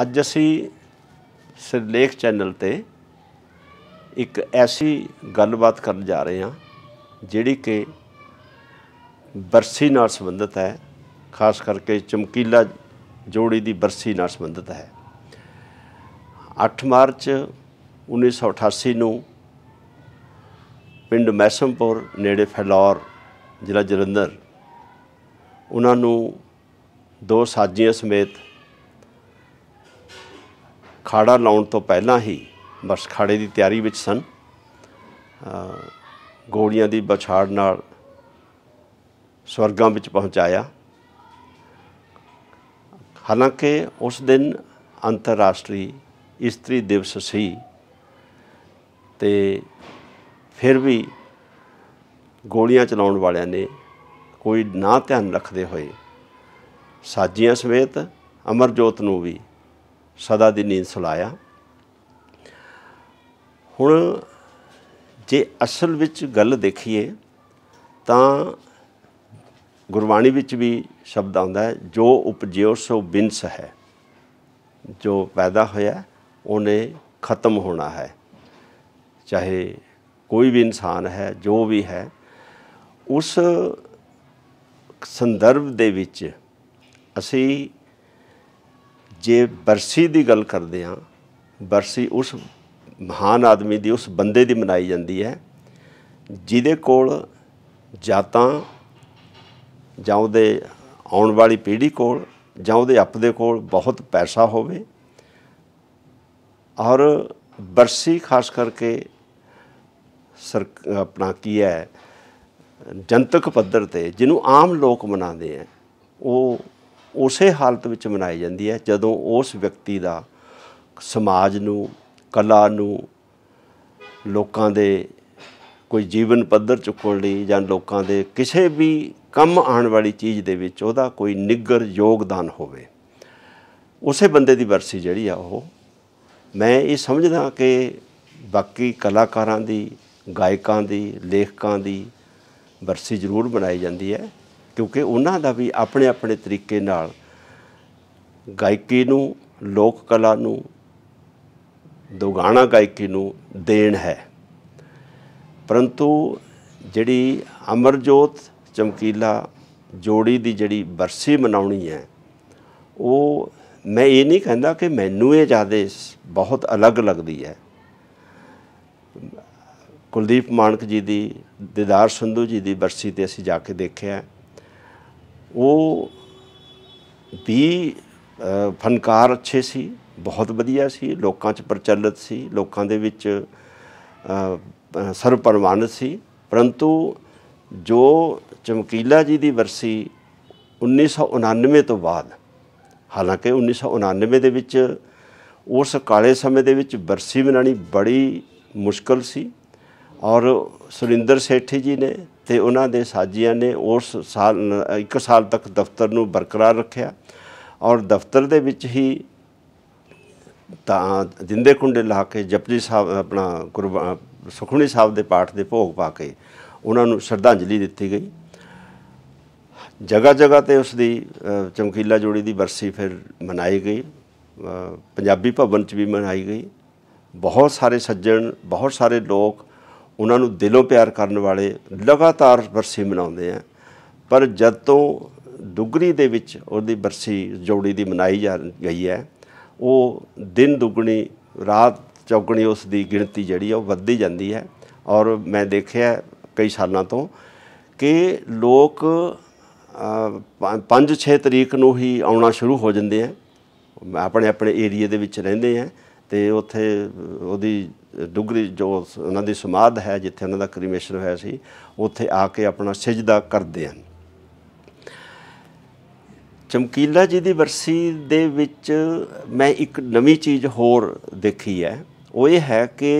ਅੱਜ ਅਸੀਂ ਸਿਰਲੇਖ ਚੈਨਲ ਤੇ ਇੱਕ ਐਸੀ ਗੱਲਬਾਤ ਕਰਨ ਜਾ ਰਹੇ ਹਾਂ ਜਿਹੜੀ ਕਿ ਬਰਸੀ ਨਾਲ ਸੰਬੰਧਿਤ ਹੈ ਖਾਸ ਕਰਕੇ ਚਮਕੀਲਾ ਜੋੜੀ ਦੀ ਬਰਸੀ ਨਾਲ ਸੰਬੰਧਿਤ ਹੈ 8 ਮਾਰਚ 1988 ਨੂੰ ਪਿੰਡ ਮੈਸਮਪੁਰ ਨੇੜੇ ਫੈਲੌਰ ਜ਼ਿਲ੍ਹਾ ਜਲੰਧਰ ਉਹਨਾਂ ਨੂੰ ਦੋ ਸਾਜੀਆਂ ਸਮੇਤ ਅਖਾੜਾ ਲਾਉਣ ਤੋਂ ਪਹਿਲਾਂ ਹੀ ਬਸ ਖਾੜੇ ਦੀ ਤਿਆਰੀ ਵਿੱਚ ਸਨ ਗੋਲੀਆਂ ਦੀ ਬਛਾੜ ਨਾਲ ਸਵਰਗਾਂ ਵਿੱਚ ਪਹੁੰਚਾਇਆ ਹਾਲਾਂਕਿ ਉਸ ਦਿਨ ਅੰਤਰਰਾਸ਼ਟਰੀ ਇਸਤਰੀ ਦਿਵਸ ਸੀ ਤੇ ਫਿਰ ਵੀ ਗੋਲੀਆਂ ਚਲਾਉਣ ਵਾਲਿਆਂ ਨੇ ਕੋਈ ਨਾ ਧਿਆਨ ਰੱਖਦੇ ਹੋਏ ਸਾਜੀਆਂ ਸਮੇਤ ਅਮਰਜੋਤ ਨੂੰ ਵੀ ਸਦਾ ਦੀ ਨੀਂਦ ਸੁਲਾਇਆ ਹੁਣ ਜੇ ਅਸਲ ਵਿੱਚ ਗੱਲ ਦੇਖੀਏ ਤਾਂ ਗੁਰਬਾਣੀ ਵਿੱਚ ਵੀ ਸ਼ਬਦ ਆਉਂਦਾ ਹੈ ਜੋ ਉਪਜਿਓ ਸੋ ਬਿੰਸ ਹੈ ਜੋ ਪੈਦਾ ਹੋਇਆ ਉਹਨੇ ਖਤਮ ਹੋਣਾ ਹੈ ਚਾਹੇ ਕੋਈ ਵੀ ਇਨਸਾਨ ਹੈ ਜੋ ਵੀ ਹੈ ਉਸ ਸੰਦਰਭ ਦੇ ਵਿੱਚ ਅਸੀਂ ਜੇ ਬਰਸੀ ਦੀ ਗੱਲ ਕਰਦੇ ਆ ਬਰਸੀ ਉਸ ਮਹਾਨ ਆਦਮੀ ਦੀ ਉਸ ਬੰਦੇ ਦੀ ਮਨਾਈ ਜਾਂਦੀ ਹੈ ਜਿਹਦੇ ਕੋਲ ਜਾਤਾਂ ਜਾਂ ਉਹਦੇ ਆਉਣ ਵਾਲੀ ਪੀੜ੍ਹੀ ਕੋਲ ਜਾਂ ਉਹਦੇ ਆਪਦੇ ਕੋਲ ਬਹੁਤ ਪੈਸਾ ਹੋਵੇ ਔਰ ਬਰਸੀ ਖਾਸ ਕਰਕੇ ਸਰ ਆਪਣਾ ਕੀ ਹੈ ਜਨਤਕ ਪੱਧਰ ਤੇ ਜਿਹਨੂੰ ਆਮ ਲੋਕ ਮਨਾਉਂਦੇ ਆ ਉਹ ਉਸੇ ਹਾਲਤ ਵਿੱਚ ਮਨਾਈ ਜਾਂਦੀ ਹੈ ਜਦੋਂ ਉਸ ਵਿਅਕਤੀ ਦਾ ਸਮਾਜ ਨੂੰ ਕਲਾ ਨੂੰ ਲੋਕਾਂ ਦੇ ਕੋਈ ਜੀਵਨ ਪੱਧਰ ਚੁੱਕਣ ਲਈ ਜਾਂ ਲੋਕਾਂ ਦੇ ਕਿਸੇ ਵੀ ਕੰਮ ਆਉਣ ਵਾਲੀ ਚੀਜ਼ ਦੇ ਵਿੱਚ ਉਹਦਾ ਕੋਈ ਨਿੱਗਰ ਯੋਗਦਾਨ ਹੋਵੇ ਉਸੇ ਬੰਦੇ ਦੀ ਵਰਸੀ ਜਿਹੜੀ ਆ ਉਹ ਮੈਂ ਇਹ ਸਮਝਦਾ ਕਿ ਬਾਕੀ ਕਲਾਕਾਰਾਂ ਦੀ ਗਾਇਕਾਂ ਦੀ ਲੇਖਕਾਂ ਦੀ ਵਰਸੀ ਜ਼ਰੂਰ ਬਣਾਈ ਜਾਂਦੀ ਹੈ ਕਿਉਂਕਿ ਉਹਨਾਂ ਦਾ ਵੀ ਆਪਣੇ ਆਪਣੇ ਤਰੀਕੇ ਨਾਲ ਗਾਇਕੀ ਨੂੰ ਲੋਕ ਕਲਾ ਨੂੰ ਦੁਗਾਣਾ ਗਾਇਕੀ ਨੂੰ ਦੇਣ ਹੈ ਪਰੰਤੂ ਜਿਹੜੀ ਅਮਰਜੋਤ ਚਮਕੀਲਾ ਜੋੜੀ ਦੀ ਜਿਹੜੀ ਬਰਸੀ ਮਨਾਉਣੀ ਹੈ ਉਹ ਮੈਂ ਇਹ ਨਹੀਂ ਕਹਿੰਦਾ ਕਿ ਮੈਨੂੰ ਇਹ ਜਾਦੇ ਬਹੁਤ ਅਲੱਗ ਲੱਗਦੀ ਹੈ ਕੁਲਦੀਪ ਮਾਨਕ ਜੀ ਦੀ ਦਿਦਾਰ ਸੰਧੂ ਜੀ ਦੀ ਬਰਸੀ ਤੇ ਅਸੀਂ ਜਾ ਕੇ ਦੇਖਿਆ ਉਹ ਵੀ ਫਨਕਾਰ ਅੱਛੇ ਸੀ ਬਹੁਤ ਵਧੀਆ ਸੀ ਲੋਕਾਂ 'ਚ ਪ੍ਰਚਲਿਤ ਸੀ ਲੋਕਾਂ ਦੇ ਵਿੱਚ ਸਰਵ ਪਰਵਾਨਤ ਸੀ ਪਰੰਤੂ ਜੋ ਚਮਕੀਲਾ ਜੀ ਦੀ ਵਰਸੀ 1999 ਤੋਂ ਬਾਅਦ ਹਾਲਾਂਕਿ 1999 ਦੇ ਵਿੱਚ ਉਸ ਕਾਲੇ ਸਮੇਂ ਦੇ ਵਿੱਚ ਵਰਸੀ ਬਣਾਣੀ ਬੜੀ ਮੁਸ਼ਕਲ ਸੀ ਔਰ ਸੁਰਿੰਦਰ ਸੇਠੀ ਜੀ ਨੇ ਤੇ ਉਹਨਾਂ ਦੇ ਸਾਜੀਆਂ ਨੇ ਉਸ ਸਾਲ ਇੱਕ ਸਾਲ ਤੱਕ ਦਫ਼ਤਰ ਨੂੰ ਬਰਕਰਾਰ ਰੱਖਿਆ ਔਰ ਦਫ਼ਤਰ ਦੇ ਵਿੱਚ ਹੀ ਤਾਂ ਜਿੰਦੇ ਕੁੰਡੇ ਲਾ ਕੇ ਜਪਜੀ ਸਾਹਿਬ ਆਪਣਾ ਸੁਖਮਨੀ ਸਾਹਿਬ ਦੇ ਪਾਠ ਦੇ ਭੋਗ ਪਾ ਕੇ ਉਹਨਾਂ ਨੂੰ ਸ਼ਰਧਾਂਜਲੀ ਦਿੱਤੀ ਗਈ ਜਗਾ ਜਗਾ ਤੇ ਉਸ ਦੀ ਚਮਕੀਲਾ ਜੋੜੀ ਦੀ ਬਰਸੀ ਫਿਰ ਮਨਾਈ ਗਈ ਪੰਜਾਬੀ ਭਵਨ 'ਚ ਵੀ ਮਨਾਈ ਗਈ ਬਹੁਤ ਸਾਰੇ ਸੱਜਣ ਬਹੁਤ ਸਾਰੇ ਲੋਕ ਉਹਨਾਂ ਨੂੰ ਦਿਲੋਂ ਪਿਆਰ ਕਰਨ ਵਾਲੇ ਲਗਾਤਾਰ ਵਰਸੀ ਮਨਾਉਂਦੇ ਆ ਪਰ ਜਦ ਤੋਂ ਦੁਗਰੀ ਦੇ ਵਿੱਚ ਉਹਦੀ ਵਰਸੀ ਜੋੜੀ ਦੀ ਮਨਾਈ ਜਾ ਗਈ ਹੈ ਉਹ ਦਿਨ ਦੁਗਣੀ ਰਾਤ ਚੌਗਣੀ ਉਸ ਦੀ ਗਿਣਤੀ ਜਿਹੜੀ ਆ ਉਹ ਵੱਧਦੀ ਜਾਂਦੀ ਹੈ ਔਰ ਮੈਂ ਦੇਖਿਆ ਕਈ ਸਾਲਾਂ ਤੋਂ ਕਿ ਲੋਕ 5-6 ਤਰੀਕ ਨੂੰ ਹੀ ਆਉਣਾ ਸ਼ੁਰੂ ਹੋ ਜਾਂਦੇ ਆ ਆਪਣੇ ਆਪਣੇ ਏਰੀਆ ਦੇ ਵਿੱਚ ਰਹਿੰਦੇ ਆ ਤੇ ਉੱਥੇ ਉਹਦੀ ਡੁਗਰੀ ਜੋ ਉਹਨਾਂ ਦੀ ਸਮਾਧ ਹੈ ਜਿੱਥੇ ਉਹਨਾਂ ਦਾ ਕ੍ਰੀਮੇਸ਼ਨ ਹੋਇਆ ਸੀ ਉੱਥੇ ਆ ਕੇ ਆਪਣਾ ਸਜਦਾ ਕਰਦੇ ਹਨ ਚਮਕੀਲਾ ਜੀ ਦੀ ਵਰਸੀ ਦੇ ਵਿੱਚ ਮੈਂ ਇੱਕ ਨਵੀਂ ਚੀਜ਼ ਹੋਰ ਦੇਖੀ ਹੈ ਉਹ ਇਹ ਹੈ ਕਿ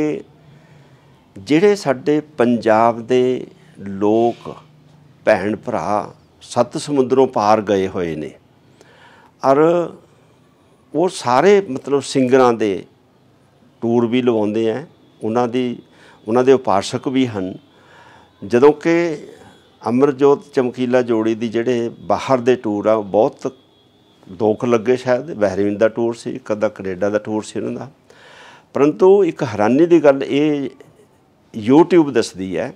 ਜਿਹੜੇ ਸਾਡੇ ਪੰਜਾਬ ਦੇ ਲੋਕ ਭੈਣ ਭਰਾ ਸੱਤ ਸਮੁੰਦਰੋਂ ਪਾਰ ਗਏ ਹੋਏ ਨੇ ਔਰ ਉਹ ਸਾਰੇ ਮਤਲਬ ਸਿੰਗਰਾਂ ਦੇ ਟੂਰ ਵੀ ਲਵਾਉਂਦੇ ਆ ਉਹਨਾਂ ਦੀ ਉਹਨਾਂ ਦੇ ਉਪਾਸ਼ਕ ਵੀ ਹਨ ਜਦੋਂ ਕਿ ਅਮਰਜੋਤ ਚਮਕੀਲਾ ਜੋੜੀ ਦੀ ਜਿਹੜੇ ਬਾਹਰ ਦੇ ਟੂਰ ਆ ਬਹੁਤ ਦੋਖ ਲੱਗੇ ਸ਼ਾਇਦ ਬਹਿਰੀਨ ਦਾ ਟੂਰ ਸੀ ਕਦਾ ਕੈਨੇਡਾ ਦਾ ਟੂਰ ਸੀ ਉਹਨਾਂ ਦਾ ਪਰੰਤੂ ਇੱਕ ਹੈਰਾਨੀ ਦੀ ਗੱਲ ਇਹ YouTube ਦੱਸਦੀ ਹੈ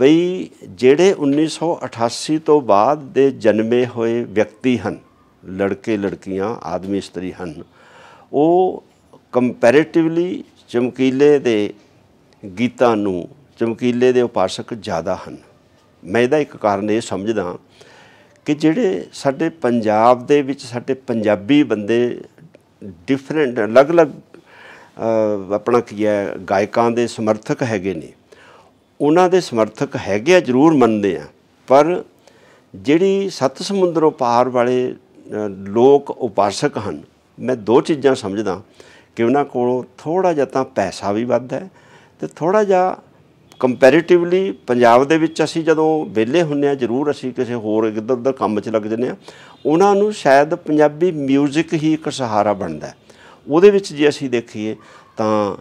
ਬਈ ਜਿਹੜੇ 1988 ਤੋਂ ਬਾਅਦ ਦੇ ਜਨਮੇ ਹੋਏ ਵਿਅਕਤੀ ਹਨ ਲੜਕੇ ਲੜਕੀਆਂ ਆਦਮੀ ਇਸਤਰੀ ਹਨ ਉਹ ਕੰਪੈਰੀਟਿਵਲੀ ਚਮਕੀਲੇ ਦੇ ਗੀਤਾਂ ਨੂੰ ਚਮਕੀਲੇ ਦੇ ਉਪਾਸਕ ਜ਼ਿਆਦਾ ਹਨ ਮੈਂ ਇਹਦਾ ਇੱਕ ਕਾਰਨ ਇਹ ਸਮਝਦਾ ਕਿ ਜਿਹੜੇ ਸਾਡੇ ਪੰਜਾਬ ਦੇ ਵਿੱਚ ਸਾਡੇ ਪੰਜਾਬੀ ਬੰਦੇ ਡਿਫਰੈਂਟ ਅਲੱਗ-ਅਲੱਗ ਆਪਣਾ ਕੀ ਹੈ ਗਾਇਕਾਂ ਦੇ ਸਮਰਥਕ ਹੈਗੇ ਨੇ ਉਹਨਾਂ ਦੇ ਸਮਰਥਕ ਹੈਗੇ ਆ ਜ਼ਰੂਰ ਮੰਨਦੇ ਆ ਪਰ ਜਿਹੜੀ ਸੱਤ ਸਮੁੰਦਰੋਂ ਪਾਰ ਵਾਲੇ ਲੋਕ ਉਪਾਸਕ ਹਨ ਮੈਂ ਦੋ ਚੀਜ਼ਾਂ ਸਮਝਦਾ ਕਿ ਉਹਨਾਂ ਕੋਲ ਥੋੜਾ ਜਿਹਾ ਤਾਂ ਪੈਸਾ ਵੀ ਵੱਧ ਹੈ ਤੇ ਥੋੜਾ ਜਿਹਾ ਕੰਪੈਰੀਟਿਵਲੀ ਪੰਜਾਬ ਦੇ ਵਿੱਚ ਅਸੀਂ ਜਦੋਂ ਵਿਹਲੇ ਹੁੰਨੇ ਆ ਜ਼ਰੂਰ ਅਸੀਂ ਕਿਸੇ ਹੋਰ ਇੱਧਰ ਉੱਧਰ ਕੰਮ 'ਚ ਲੱਗ ਜੰਨੇ ਆ ਉਹਨਾਂ ਨੂੰ ਸ਼ਾਇਦ ਪੰਜਾਬੀ 뮤직 ਹੀ ਇੱਕ ਸਹਾਰਾ ਬਣਦਾ ਉਹਦੇ ਵਿੱਚ ਜੇ ਅਸੀਂ ਦੇਖੀਏ ਤਾਂ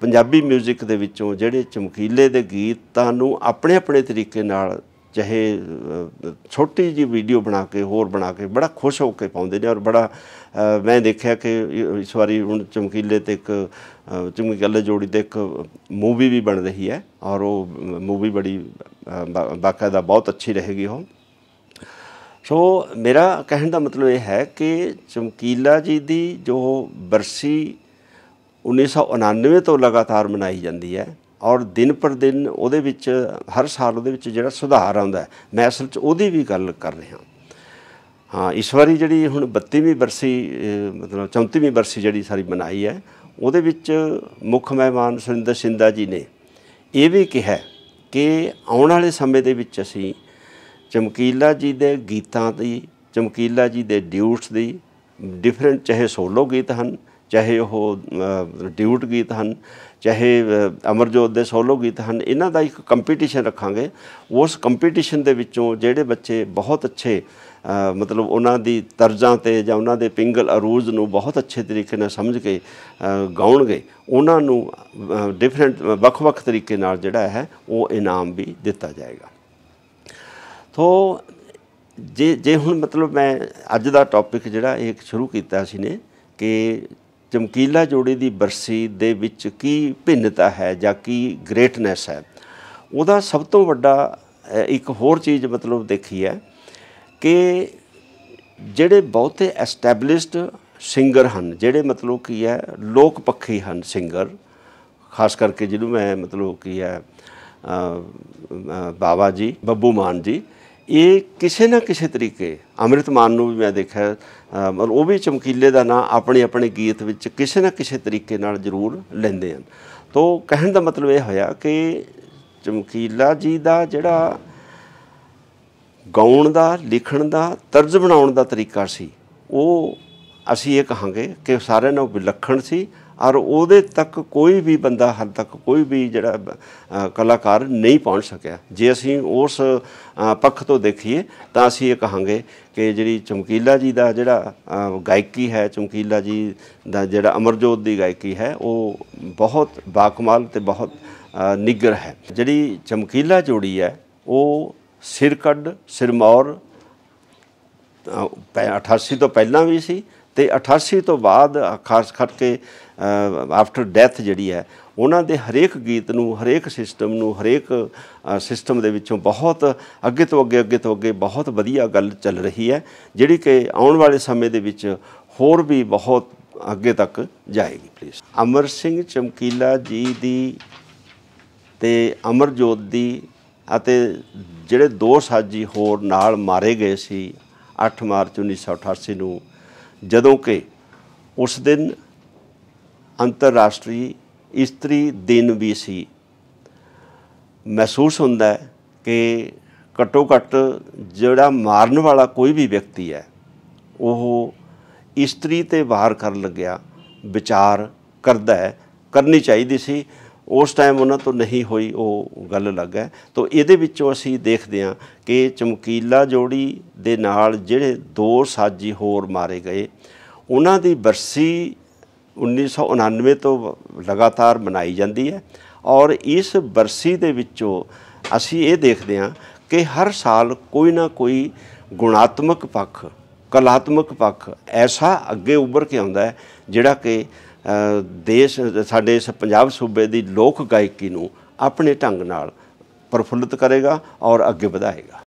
ਪੰਜਾਬੀ 뮤직 ਦੇ ਵਿੱਚੋਂ ਜਿਹੜੇ ਚਮਕੀਲੇ ਦੇ ਗੀਤਾਂ ਨੂੰ ਆਪਣੇ ਆਪਣੇ ਤਰੀਕੇ ਨਾਲ ਚਾਹੇ ਛੋਟੀ ਜੀ ਵੀਡੀਓ ਬਣਾ ਕੇ ਹੋਰ ਬਣਾ ਕੇ ਬੜਾ ਖੁਸ਼ ਹੋ ਕੇ ਪਾਉਂਦੇ ਨੇ ਔਰ ਬੜਾ ਮੈਂ ਦੇਖਿਆ ਕਿ ਇਸ ਵਾਰੀ ਹੁਣ ਚਮਕੀਲੇ ਤੇ ਇੱਕ ਚਮਕੀ ਗੱਲੇ ਜੋੜੀ ਤੇ ਇੱਕ ਮੂਵੀ ਵੀ ਬਣ ਰਹੀ ਹੈ ਔਰ ਉਹ ਮੂਵੀ ਬੜੀ ਬਾਕਾਇਦਾ ਬਹੁਤ ਅੱਛੀ ਰਹੇਗੀ ਉਹ ਸੋ ਮੇਰਾ ਕਹਿਣ ਦਾ ਮਤਲਬ ਇਹ ਹੈ ਕਿ ਚਮਕੀਲਾ ਜੀ ਦੀ ਜੋ ਬਰਸੀ 1999 ਤੋਂ ਲਗਾਤਾਰ ਮਨਾਈ ਜਾਂਦੀ ਹੈ ਔਰ ਦਿਨ ਪਰ ਦਿਨ ਉਹਦੇ ਵਿੱਚ ਹਰ ਸਾਲ ਉਹਦੇ ਵਿੱਚ ਜਿਹੜਾ ਸੁਧਾਰ ਆਉਂਦਾ ਮੈਂ ਅਸਲ 'ਚ ਉਹਦੀ ਵੀ ਗੱਲ ਕਰ ਰਿਹਾ ਹਾਂ ਇਸ ਵਾਰੀ ਜਿਹੜੀ ਹੁਣ 32ਵੀਂ ਬਰਸੀ ਮਤਲਬ 34ਵੀਂ ਬਰਸੀ ਜਿਹੜੀ ਸਾਰੀ ਮਨਾਈ ਹੈ ਉਹਦੇ ਵਿੱਚ ਮੁੱਖ ਮਹਿਮਾਨ ਸੁਰਿੰਦਰ ਸਿੰਦਾ ਜੀ ਨੇ ਇਹ ਵੀ ਕਿਹਾ ਕਿ ਆਉਣ ਵਾਲੇ ਸਮੇਂ ਦੇ ਵਿੱਚ ਅਸੀਂ ਚਮਕੀਲਾ ਜੀ ਦੇ ਗੀਤਾਂ ਦੀ ਚਮਕੀਲਾ ਜੀ ਦੇ ਡਿਊਟਸ ਦੀ ਡਿਫਰੈਂਟ ਚਾਹੇ ਸੋਲੋ ਗੀਤ ਹਨ ਚਾਹੇ ਉਹ ਡਿਊਟ ਗੀਤ ਹਨ ਚਾਹੇ ਅਮਰਜੋਤ ਦੇ ਸੋਲੋ ਗੀਤ ਹਨ ਇਹਨਾਂ ਦਾ ਇੱਕ ਕੰਪੀਟੀਸ਼ਨ ਰੱਖਾਂਗੇ ਉਸ ਕੰਪੀਟੀਸ਼ਨ ਦੇ ਵਿੱਚੋਂ ਜਿਹੜੇ ਬੱਚੇ ਬਹੁਤ ਅੱਛੇ ਮਤਲਬ ਉਹਨਾਂ ਦੀ ਤਰਜ਼ਾਂ ਤੇ ਜਾਂ ਉਹਨਾਂ ਦੇ ਪਿੰਗਲ ਅਰੂਜ਼ ਨੂੰ ਬਹੁਤ ਅੱਛੇ ਤਰੀਕੇ ਨਾਲ ਸਮਝ ਕੇ ਗਾਉਣਗੇ ਉਹਨਾਂ ਨੂੰ ਡਿਫਰੈਂਟ ਵੱਖ-ਵੱਖ ਤਰੀਕੇ ਨਾਲ ਜਿਹੜਾ ਹੈ ਉਹ ਇਨਾਮ ਵੀ ਦਿੱਤਾ ਜਾਏਗਾ ਤੋਂ ਜੇ ਜੇ ਹੁਣ ਮਤਲਬ ਮੈਂ ਅੱਜ ਦਾ ਟੌਪਿਕ ਜਿਹੜਾ ਇਹ ਸ਼ੁਰੂ ਕੀਤਾ ਸੀ ਨੇ ਕਿ ਚਮਕੀਲਾ ਜੋੜੇ ਦੀ ਬਰਸੀ ਦੇ ਵਿੱਚ ਕੀ ਭਿੰਨਤਾ ਹੈ ਜਾਂ ਕੀ ਗ੍ਰੇਟਨੈਸ ਹੈ ਉਹਦਾ ਸਭ ਤੋਂ ਵੱਡਾ ਇੱਕ ਹੋਰ ਚੀਜ਼ ਮਤਲਬ ਦੇਖੀ ਹੈ ਕਿ ਜਿਹੜੇ ਬਹੁਤੇ ਐਸਟੈਬਲਿਸ਼ਡ ਸਿੰਗਰ ਹਨ ਜਿਹੜੇ ਮਤਲਬ ਕੀ ਹੈ ਲੋਕ ਪੱਖੀ ਹਨ ਸਿੰਗਰ ਖਾਸ ਕਰਕੇ ਜਿਹਨੂੰ ਮੈਂ ਮਤਲਬ ਕੀ ਹੈ ਬਾਬਾ ਜੀ ਬੱਬੂ ਮਾਨ ਜੀ ਇਹ ਕਿਸੇ ਨਾ ਕਿਸੇ ਤਰੀਕੇ ਮਾਨ ਨੂੰ ਵੀ ਮੈਂ ਦੇਖਿਆ ਮਤਲਬ ਉਹ ਵੀ ਚਮਕੀਲੇ ਦਾ ਨਾਂ ਆਪਣੇ ਆਪਣੇ ਗੀਤ ਵਿੱਚ ਕਿਸੇ ਨਾ ਕਿਸੇ ਤਰੀਕੇ ਨਾਲ ਜ਼ਰੂਰ ਲੈਂਦੇ ਹਨ ਤੋਂ ਕਹਿਣ ਦਾ ਮਤਲਬ ਇਹ ਹੋਇਆ ਕਿ ਚਮਕੀਲਾ ਜੀ ਦਾ ਜਿਹੜਾ ਗਾਉਣ ਦਾ ਲਿਖਣ ਦਾ ਤਰਜ਼ ਬਣਾਉਣ ਦਾ ਤਰੀਕਾ ਸੀ ਉਹ ਅਸੀਂ ਇਹ ਕਹਾਂਗੇ ਕਿ ਸਾਰਿਆਂ ਨਾਲੋਂ ਵਿਲੱਖਣ ਸੀ ਔਰ ਉਹਦੇ ਤੱਕ ਕੋਈ ਵੀ ਬੰਦਾ ਹਰ ਤੱਕ ਕੋਈ ਵੀ ਜਿਹੜਾ ਕਲਾਕਾਰ ਨਹੀਂ ਪਹੁੰਚ ਸਕਿਆ ਜੇ ਅਸੀਂ ਉਸ ਪੱਖ ਤੋਂ ਦੇਖੀਏ ਤਾਂ ਅਸੀਂ ਇਹ ਕਹਾਂਗੇ ਕਿ ਜਿਹੜੀ ਚਮਕੀਲਾ ਜੀ ਦਾ ਜਿਹੜਾ ਗਾਇਕੀ ਹੈ ਚਮਕੀਲਾ ਜੀ ਦਾ ਜਿਹੜਾ ਅਮਰਜੋਤ ਦੀ ਗਾਇਕੀ ਹੈ ਉਹ ਬਹੁਤ ਬਾਕਮਾਲ ਤੇ ਬਹੁਤ ਨਿਗਰ ਹੈ ਜਿਹੜੀ ਚਮਕੀਲਾ ਜੋੜੀ ਹੈ ਉਹ ਸਿਰਕੱਡ ਸਿਰਮੌਰ 88 ਤੋਂ ਪਹਿਲਾਂ ਵੀ ਸੀ ਤੇ 88 ਤੋਂ ਬਾਅਦ ਖਾਸ ਕਰਕੇ ਆਫਟਰ ਡੈਥ ਜਿਹੜੀ ਹੈ ਉਹਨਾਂ ਦੇ ਹਰੇਕ ਗੀਤ ਨੂੰ ਹਰੇਕ ਸਿਸਟਮ ਨੂੰ ਹਰੇਕ ਸਿਸਟਮ ਦੇ ਵਿੱਚੋਂ ਬਹੁਤ ਅੱਗੇ ਤੋਂ ਅੱਗੇ ਅੱਗੇ ਤੋਂ ਅੱਗੇ ਬਹੁਤ ਵਧੀਆ ਗੱਲ ਚੱਲ ਰਹੀ ਹੈ ਜਿਹੜੀ ਕਿ ਆਉਣ ਵਾਲੇ ਸਮੇਂ ਦੇ ਵਿੱਚ ਹੋਰ ਵੀ ਬਹੁਤ ਅੱਗੇ ਤੱਕ ਜਾਏਗੀ ਪਲੀਜ਼ ਅਮਰ ਸਿੰਘ ਚਮਕੀਲਾ ਜੀ ਦੀ ਤੇ ਅਮਰਜੋਤ ਦੀ ਅਤੇ ਜਿਹੜੇ ਦੋ ਸਾਜੀ ਹੋਰ ਨਾਲ ਮਾਰੇ ਗਏ ਸੀ 8 ਮਾਰਚ 1988 ਨੂੰ ਜਦੋਂ ਕਿ ਉਸ ਦਿਨ ਅੰਤਰਰਾਸ਼ਟਰੀ ਇਸਤਰੀ ਦਿਨ ਵੀ ਸੀ ਮਹਿਸੂਸ ਹੁੰਦਾ ਹੈ ਕਿ ਘੱਟੋ ਘੱਟ ਜਿਹੜਾ ਮਾਰਨ ਵਾਲਾ ਕੋਈ ਵੀ ਵਿਅਕਤੀ ਹੈ ਉਹ ਇਸਤਰੀ ਤੇ ਵਾਰ ਕਰਨ ਲੱਗਿਆ ਵਿਚਾਰ ਕਰਦਾ ਹੈ ਕਰਨੀ ਚਾਹੀਦੀ ਸੀ ਉਸ ਟਾਈਮ ਉਹਨਾਂ ਤੋਂ ਨਹੀਂ ਹੋਈ ਉਹ ਗੱਲ ਲੱਗ ਹੈ ਤੋਂ ਇਹਦੇ ਵਿੱਚੋਂ ਅਸੀਂ ਦੇਖਦੇ ਹਾਂ ਕਿ ਚਮਕੀਲਾ ਜੋੜੀ ਦੇ ਨਾਲ ਜਿਹੜੇ ਦੋ ਸਾਜੀ ਹੋਰ ਮਾਰੇ ਗਏ ਉਹਨਾਂ ਦੀ ਬਰਸੀ 1999 ਤੋਂ ਲਗਾਤਾਰ ਮਨਾਈ ਜਾਂਦੀ ਹੈ ਔਰ ਇਸ ਬਰਸੀ ਦੇ ਵਿੱਚੋਂ ਅਸੀਂ ਇਹ ਦੇਖਦੇ ਹਾਂ ਕਿ ਹਰ ਸਾਲ ਕੋਈ ਨਾ ਕੋਈ ਗੁਣਾਤਮਕ ਪੱਖ ਕਲਾਤਮਕ ਪੱਖ ਐਸਾ ਅੱਗੇ ਉੱਭਰ ਕੇ ਆਉਂਦਾ ਹੈ ਜਿਹੜਾ ਕਿ ਦੇਸ਼ ਸਾਡੇ ਇਸ ਪੰਜਾਬ ਸੂਬੇ ਦੀ ਲੋਕ ਗਾਇਕੀ ਨੂੰ ਆਪਣੇ ਢੰਗ ਨਾਲ ਪਰਫੁੱਲਤ ਕਰੇਗਾ ਔਰ ਅੱਗੇ ਵਧਾਏਗਾ